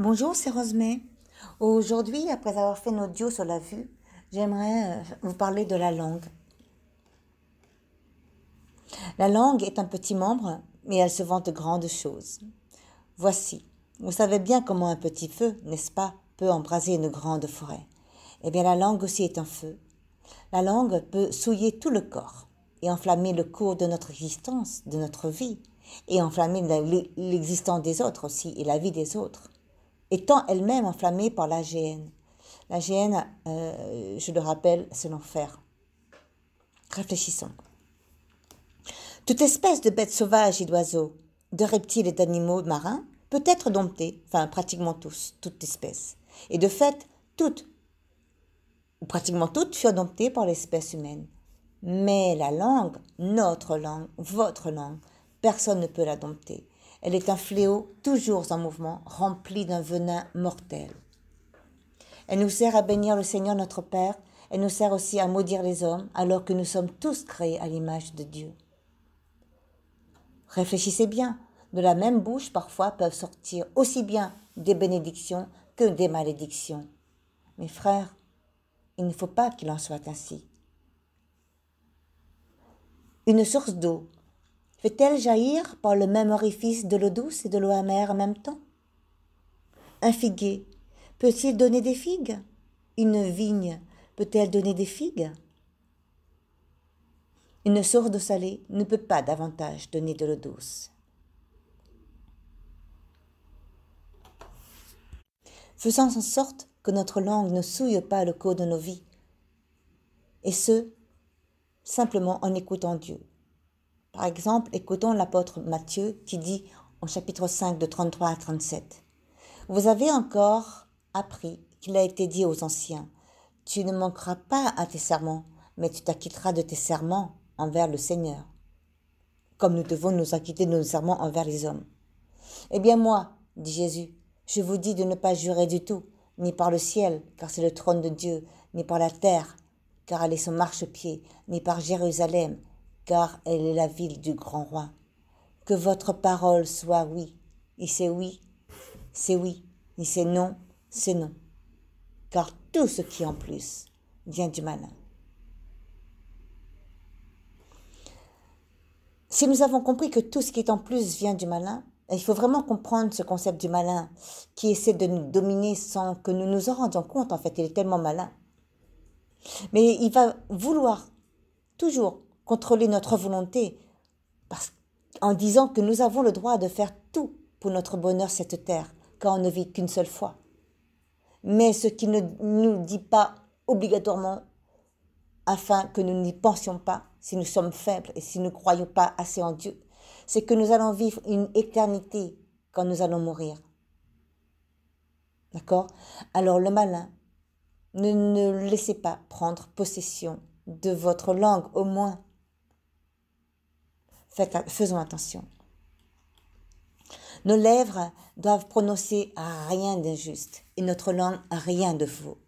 Bonjour, c'est Rosemet. Aujourd'hui, après avoir fait nos audio sur la vue, j'aimerais euh, vous parler de la langue. La langue est un petit membre, mais elle se vante de grandes choses. Voici, vous savez bien comment un petit feu, n'est-ce pas, peut embraser une grande forêt. Eh bien, la langue aussi est un feu. La langue peut souiller tout le corps et enflammer le cours de notre existence, de notre vie, et enflammer l'existence des autres aussi et la vie des autres étant elle-même enflammée par la GN. La gêne, euh, je le rappelle, c'est l'enfer. Réfléchissons. Toute espèce de bêtes sauvage et d'oiseaux, de reptiles et d'animaux marins peut être domptée, enfin pratiquement tous, toute espèce. Et de fait, toutes, ou pratiquement toutes, furent domptées par l'espèce humaine. Mais la langue, notre langue, votre langue, personne ne peut la dompter. Elle est un fléau toujours en mouvement, rempli d'un venin mortel. Elle nous sert à bénir le Seigneur notre Père, elle nous sert aussi à maudire les hommes, alors que nous sommes tous créés à l'image de Dieu. Réfléchissez bien, de la même bouche parfois peuvent sortir aussi bien des bénédictions que des malédictions. Mes frères, il ne faut pas qu'il en soit ainsi. Une source d'eau fait-elle jaillir par le même orifice de l'eau douce et de l'eau amère en même temps Un figuier peut-il donner des figues Une vigne peut-elle donner des figues Une source d'eau salée ne peut pas davantage donner de l'eau douce. Faisons en sorte que notre langue ne souille pas le cours de nos vies, et ce, simplement en écoutant Dieu. Par exemple, écoutons l'apôtre Matthieu qui dit en chapitre 5 de 33 à 37. Vous avez encore appris qu'il a été dit aux anciens, tu ne manqueras pas à tes serments, mais tu t'acquitteras de tes serments envers le Seigneur, comme nous devons nous acquitter de nos serments envers les hommes. Eh bien moi, dit Jésus, je vous dis de ne pas jurer du tout, ni par le ciel, car c'est le trône de Dieu, ni par la terre, car elle est son marchepied, ni par Jérusalem, car elle est la ville du grand roi. Que votre parole soit oui, il c'est oui, c'est oui, il c'est non, c'est non. Car tout ce qui en plus vient du malin. Si nous avons compris que tout ce qui est en plus vient du malin, il faut vraiment comprendre ce concept du malin qui essaie de nous dominer sans que nous nous en rendions compte. En fait, il est tellement malin. Mais il va vouloir toujours contrôler notre volonté parce, en disant que nous avons le droit de faire tout pour notre bonheur cette terre, quand on ne vit qu'une seule fois. Mais ce qui ne nous dit pas obligatoirement afin que nous n'y pensions pas si nous sommes faibles et si nous ne croyons pas assez en Dieu, c'est que nous allons vivre une éternité quand nous allons mourir. D'accord Alors le malin, ne, ne laissez pas prendre possession de votre langue au moins faisons attention. Nos lèvres doivent prononcer rien d'injuste et notre langue rien de faux.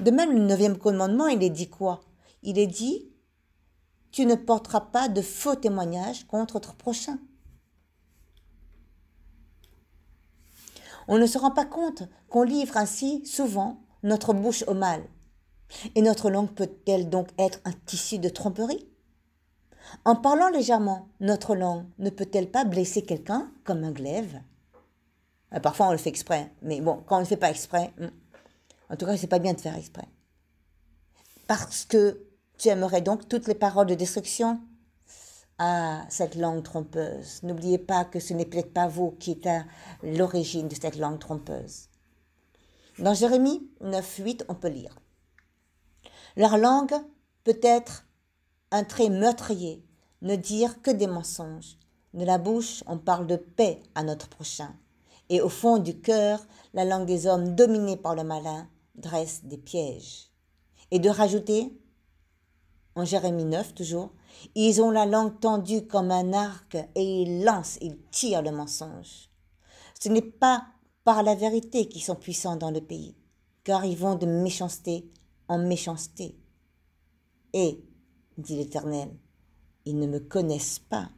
De même, le neuvième commandement, il est dit quoi Il est dit Tu ne porteras pas de faux témoignages contre ton prochain. On ne se rend pas compte qu'on livre ainsi souvent notre bouche au mal. Et notre langue peut-elle donc être un tissu de tromperie en parlant légèrement, notre langue ne peut-elle pas blesser quelqu'un comme un glaive euh, Parfois on le fait exprès, mais bon, quand on ne le fait pas exprès, hmm, en tout cas, c'est pas bien de faire exprès. Parce que tu aimerais donc toutes les paroles de destruction à ah, cette langue trompeuse. N'oubliez pas que ce n'est peut-être pas vous qui êtes à l'origine de cette langue trompeuse. Dans Jérémie 8, on peut lire. Leur langue peut être un trait meurtrier, ne dire que des mensonges. De la bouche, on parle de paix à notre prochain. Et au fond du cœur, la langue des hommes dominée par le malin dresse des pièges. Et de rajouter, en Jérémie 9 toujours, ils ont la langue tendue comme un arc et ils lancent, ils tirent le mensonge. Ce n'est pas par la vérité qu'ils sont puissants dans le pays, car ils vont de méchanceté en méchanceté. Et dit l'Éternel. Ils ne me connaissent pas.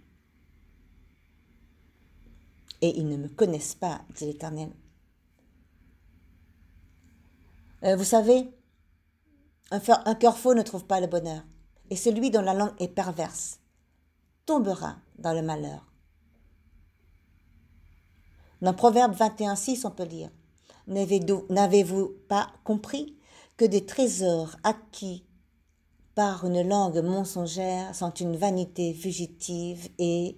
Et ils ne me connaissent pas, dit l'Éternel. Euh, vous savez, un, un cœur faux ne trouve pas le bonheur, et celui dont la langue est perverse tombera dans le malheur. Dans Proverbe 21.6, on peut lire, N'avez-vous pas compris que des trésors acquis par une langue mensongère sont une vanité fugitive et,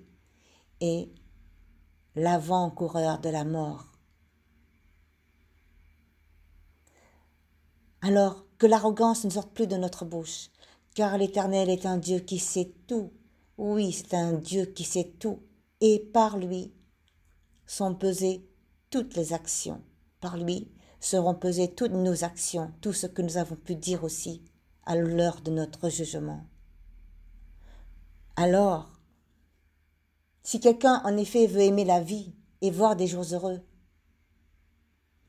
et l'avant-coureur de la mort. Alors que l'arrogance ne sorte plus de notre bouche, car l'Éternel est un Dieu qui sait tout. Oui, c'est un Dieu qui sait tout, et par lui sont pesées toutes les actions. Par lui seront pesées toutes nos actions, tout ce que nous avons pu dire aussi, à l'heure de notre jugement. Alors, si quelqu'un en effet veut aimer la vie et voir des jours heureux,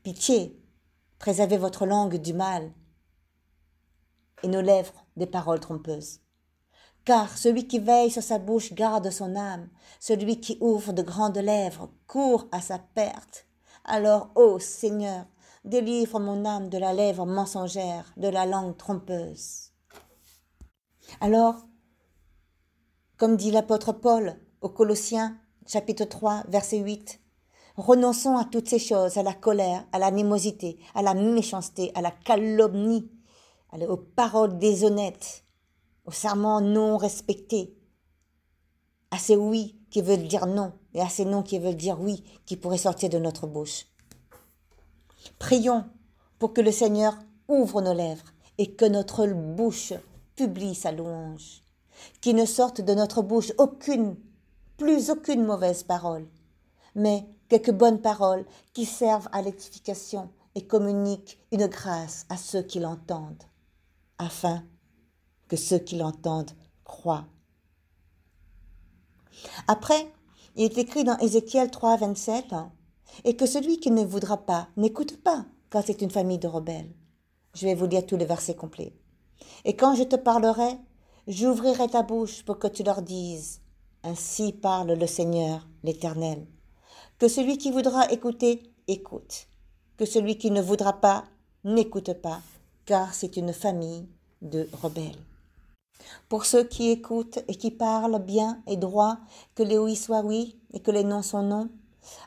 pitié, préservez votre langue du mal et nos lèvres des paroles trompeuses. Car celui qui veille sur sa bouche garde son âme, celui qui ouvre de grandes lèvres court à sa perte. Alors, ô Seigneur, délivre mon âme de la lèvre mensongère, de la langue trompeuse. Alors, comme dit l'apôtre Paul au Colossiens, chapitre 3, verset 8, renonçons à toutes ces choses, à la colère, à l'animosité, à la méchanceté, à la calomnie, aux paroles déshonnêtes, aux serments non respectés, à ces oui qui veulent dire non et à ces non qui veulent dire oui qui pourraient sortir de notre bouche. Prions pour que le Seigneur ouvre nos lèvres et que notre bouche publie sa louange. Qu'il ne sorte de notre bouche aucune, plus aucune mauvaise parole, mais quelques bonnes paroles qui servent à l'édification et communiquent une grâce à ceux qui l'entendent, afin que ceux qui l'entendent croient. Après, il est écrit dans Ézéchiel 3, 27, et que celui qui ne voudra pas n'écoute pas, car c'est une famille de rebelles. Je vais vous lire tous les versets complets. « Et quand je te parlerai, j'ouvrirai ta bouche pour que tu leur dises Ainsi parle le Seigneur, l'Éternel. Que celui qui voudra écouter, écoute. Que celui qui ne voudra pas, n'écoute pas, car c'est une famille de rebelles. Pour ceux qui écoutent et qui parlent bien et droit, que les oui soient oui et que les non sont non,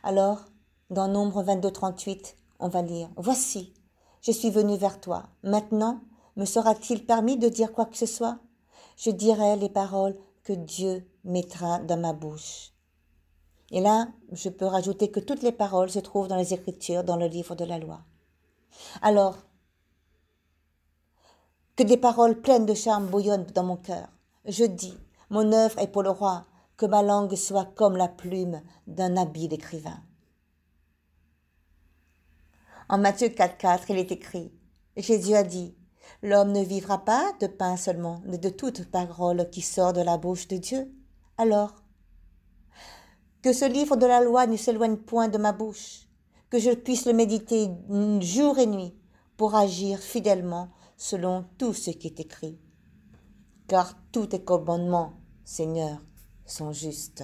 alors dans Nombre 22, 38, on va lire Voici, je suis venu vers toi. Maintenant, me sera-t-il permis de dire quoi que ce soit Je dirai les paroles que Dieu mettra dans ma bouche. Et là, je peux rajouter que toutes les paroles se trouvent dans les Écritures, dans le livre de la loi. Alors, que des paroles pleines de charme bouillonnent dans mon cœur. Je dis, mon œuvre est pour le roi, que ma langue soit comme la plume d'un habile écrivain. En Matthieu 4.4, il est écrit, Jésus a dit, L'homme ne vivra pas de pain seulement, mais de toute parole qui sort de la bouche de Dieu. Alors, que ce livre de la loi ne s'éloigne point de ma bouche, que je puisse le méditer jour et nuit pour agir fidèlement selon tout ce qui est écrit. Car tous tes commandements, Seigneur, sont justes.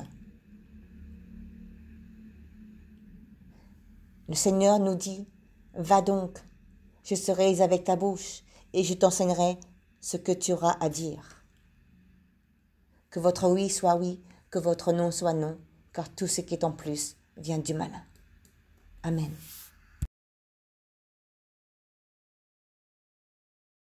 Le Seigneur nous dit Va donc, je serai avec ta bouche, et je t'enseignerai ce que tu auras à dire. Que votre oui soit oui, que votre non soit non, car tout ce qui est en plus vient du malin. Amen.